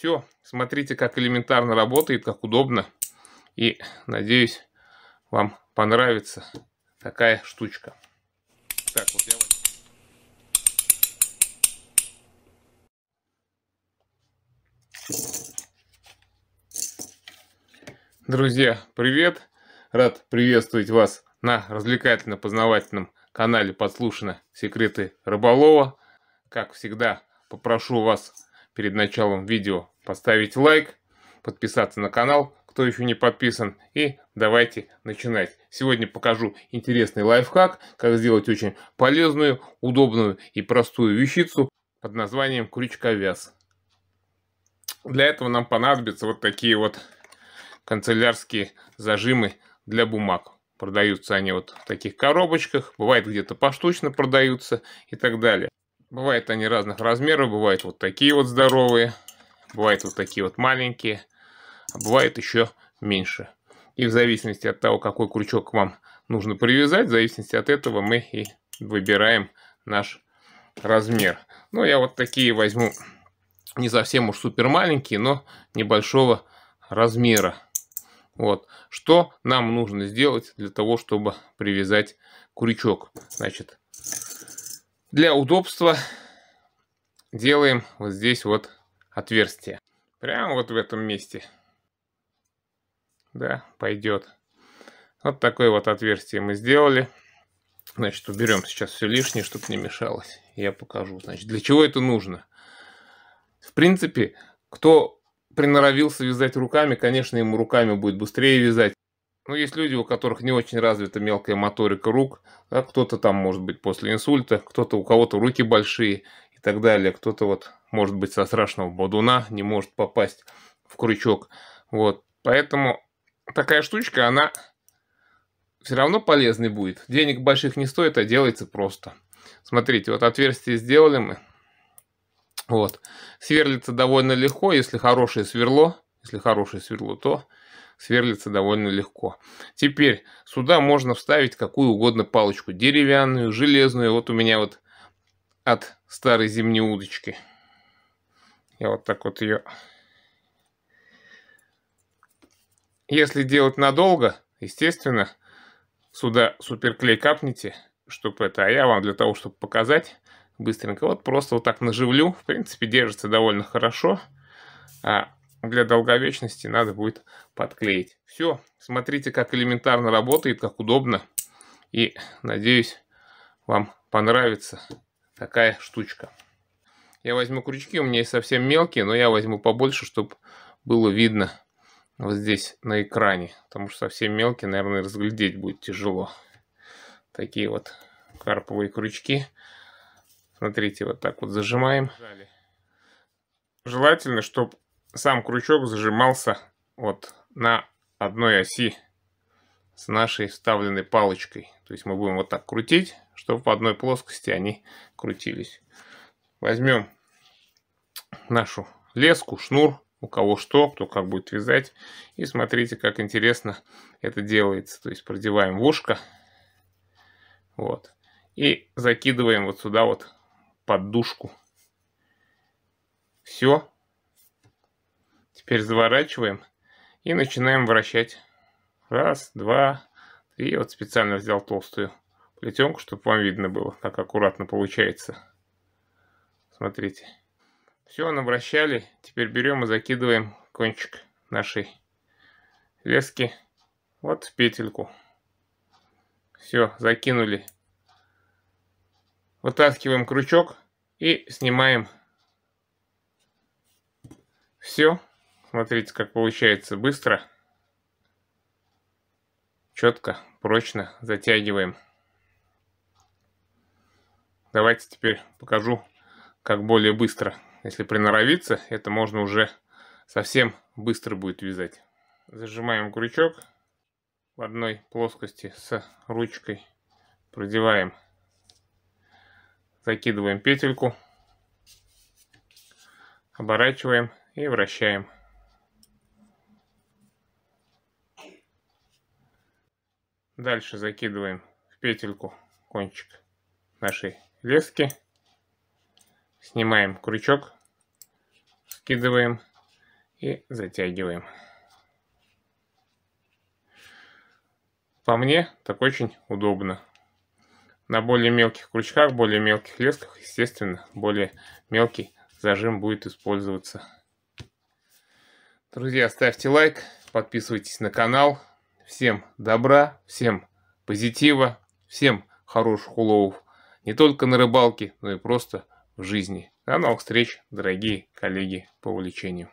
Все, смотрите, как элементарно работает, как удобно. И надеюсь, вам понравится такая штучка. Так, вот я... Друзья, привет! Рад приветствовать вас на развлекательно-познавательном канале «Подслушано. Секреты рыболова». Как всегда, попрошу вас перед началом видео поставить лайк, подписаться на канал, кто еще не подписан. И давайте начинать. Сегодня покажу интересный лайфхак, как сделать очень полезную, удобную и простую вещицу под названием крючковяз. Для этого нам понадобятся вот такие вот канцелярские зажимы для бумаг. Продаются они вот в таких коробочках, бывает где-то поштучно продаются и так далее. Бывают они разных размеров, бывают вот такие вот здоровые, Бывают вот такие вот маленькие, а бывает еще меньше. И в зависимости от того, какой крючок вам нужно привязать, в зависимости от этого мы и выбираем наш размер. Ну, я вот такие возьму не совсем уж супер маленькие, но небольшого размера. Вот. Что нам нужно сделать для того, чтобы привязать крючок? Значит, для удобства делаем вот здесь вот отверстие. Прямо вот в этом месте. Да, пойдет. Вот такое вот отверстие мы сделали. Значит, уберем сейчас все лишнее, чтобы не мешалось. Я покажу, значит, для чего это нужно. В принципе, кто приноровился вязать руками, конечно, ему руками будет быстрее вязать. Но есть люди, у которых не очень развита мелкая моторика рук. Да, кто-то там, может быть, после инсульта, кто-то у кого-то руки большие и так далее. Кто-то вот может быть, со страшного бодуна не может попасть в крючок. Вот, поэтому такая штучка, она все равно полезной будет. Денег больших не стоит, а делается просто. Смотрите, вот отверстие сделали мы. Вот. Сверлится довольно легко, если хорошее сверло, если хорошее сверло, то сверлится довольно легко. Теперь сюда можно вставить какую угодно палочку, деревянную, железную. Вот у меня вот от старой зимней удочки – я вот так вот ее... Если делать надолго, естественно, сюда суперклей капните, чтобы это... А я вам для того, чтобы показать быстренько, вот просто вот так наживлю. В принципе, держится довольно хорошо. А для долговечности надо будет подклеить. Все, смотрите, как элементарно работает, как удобно. И надеюсь, вам понравится такая штучка. Я возьму крючки, у меня есть совсем мелкие, но я возьму побольше, чтобы было видно вот здесь на экране. Потому что совсем мелкие, наверное, разглядеть будет тяжело. Такие вот карповые крючки. Смотрите, вот так вот зажимаем. Желательно, чтобы сам крючок зажимался вот на одной оси с нашей вставленной палочкой. То есть мы будем вот так крутить, чтобы в одной плоскости они крутились возьмем нашу леску, шнур, у кого что, кто как будет вязать. И смотрите, как интересно это делается. То есть продеваем в ушко. Вот. И закидываем вот сюда вот под душку. Все. Теперь заворачиваем и начинаем вращать. Раз, два, три. Вот специально взял толстую плетенку, чтобы вам видно было, как аккуратно получается. Смотрите. Все, навращали. Теперь берем и закидываем кончик нашей лески вот в петельку. Все, закинули. Вытаскиваем крючок и снимаем. Все. Смотрите, как получается быстро. Четко, прочно затягиваем. Давайте теперь покажу как более быстро. Если приноровиться, это можно уже совсем быстро будет вязать. Зажимаем крючок в одной плоскости с ручкой, продеваем, закидываем петельку, оборачиваем и вращаем. Дальше закидываем в петельку кончик нашей лески. Снимаем крючок, скидываем и затягиваем. По мне, так очень удобно. На более мелких крючках, более мелких лесках, естественно, более мелкий зажим будет использоваться. Друзья, ставьте лайк, подписывайтесь на канал. Всем добра, всем позитива, всем хороших уловов. Не только на рыбалке, но и просто в жизни. До а новых встреч, дорогие коллеги по увлечению.